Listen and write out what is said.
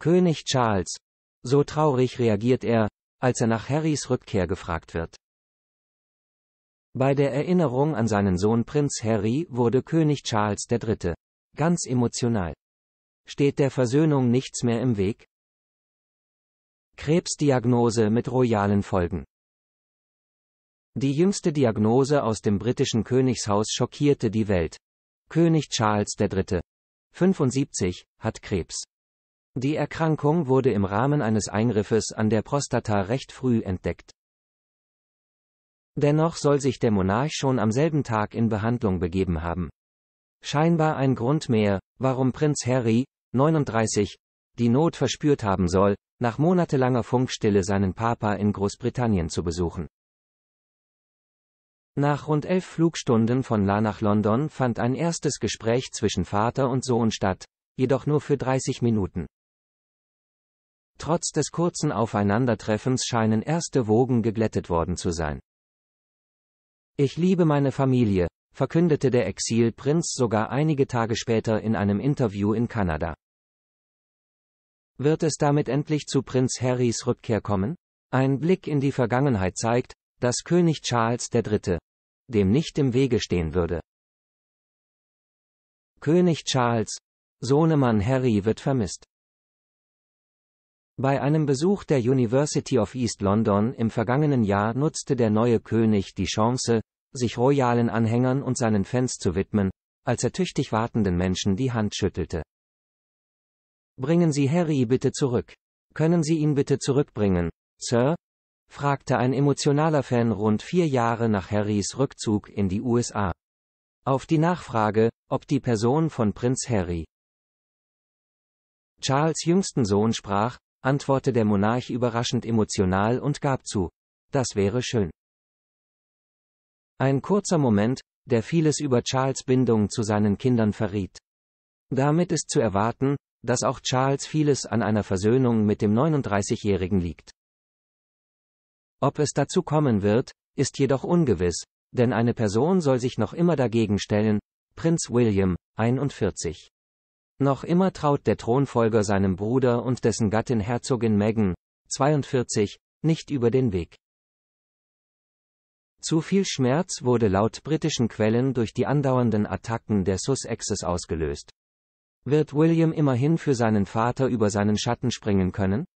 König Charles. So traurig reagiert er, als er nach Harrys Rückkehr gefragt wird. Bei der Erinnerung an seinen Sohn Prinz Harry wurde König Charles III. ganz emotional. Steht der Versöhnung nichts mehr im Weg? Krebsdiagnose mit royalen Folgen. Die jüngste Diagnose aus dem britischen Königshaus schockierte die Welt. König Charles III. 75 hat Krebs. Die Erkrankung wurde im Rahmen eines Eingriffes an der Prostata recht früh entdeckt. Dennoch soll sich der Monarch schon am selben Tag in Behandlung begeben haben. Scheinbar ein Grund mehr, warum Prinz Harry, 39, die Not verspürt haben soll, nach monatelanger Funkstille seinen Papa in Großbritannien zu besuchen. Nach rund elf Flugstunden von La nach London fand ein erstes Gespräch zwischen Vater und Sohn statt, jedoch nur für 30 Minuten. Trotz des kurzen Aufeinandertreffens scheinen erste Wogen geglättet worden zu sein. Ich liebe meine Familie, verkündete der Exilprinz sogar einige Tage später in einem Interview in Kanada. Wird es damit endlich zu Prinz Harrys Rückkehr kommen? Ein Blick in die Vergangenheit zeigt, dass König Charles III. dem nicht im Wege stehen würde. König Charles, Sohnemann Harry wird vermisst. Bei einem Besuch der University of East London im vergangenen Jahr nutzte der neue König die Chance, sich royalen Anhängern und seinen Fans zu widmen, als er tüchtig wartenden Menschen die Hand schüttelte. Bringen Sie Harry bitte zurück. Können Sie ihn bitte zurückbringen, Sir? fragte ein emotionaler Fan rund vier Jahre nach Harrys Rückzug in die USA. Auf die Nachfrage, ob die Person von Prinz Harry Charles jüngsten Sohn sprach, antwortete der Monarch überraschend emotional und gab zu. Das wäre schön. Ein kurzer Moment, der vieles über Charles Bindung zu seinen Kindern verriet. Damit ist zu erwarten, dass auch Charles vieles an einer Versöhnung mit dem 39-Jährigen liegt. Ob es dazu kommen wird, ist jedoch ungewiss, denn eine Person soll sich noch immer dagegen stellen, Prinz William, 41. Noch immer traut der Thronfolger seinem Bruder und dessen Gattin Herzogin Meghan, 42, nicht über den Weg. Zu viel Schmerz wurde laut britischen Quellen durch die andauernden Attacken der Sussexes ausgelöst. Wird William immerhin für seinen Vater über seinen Schatten springen können?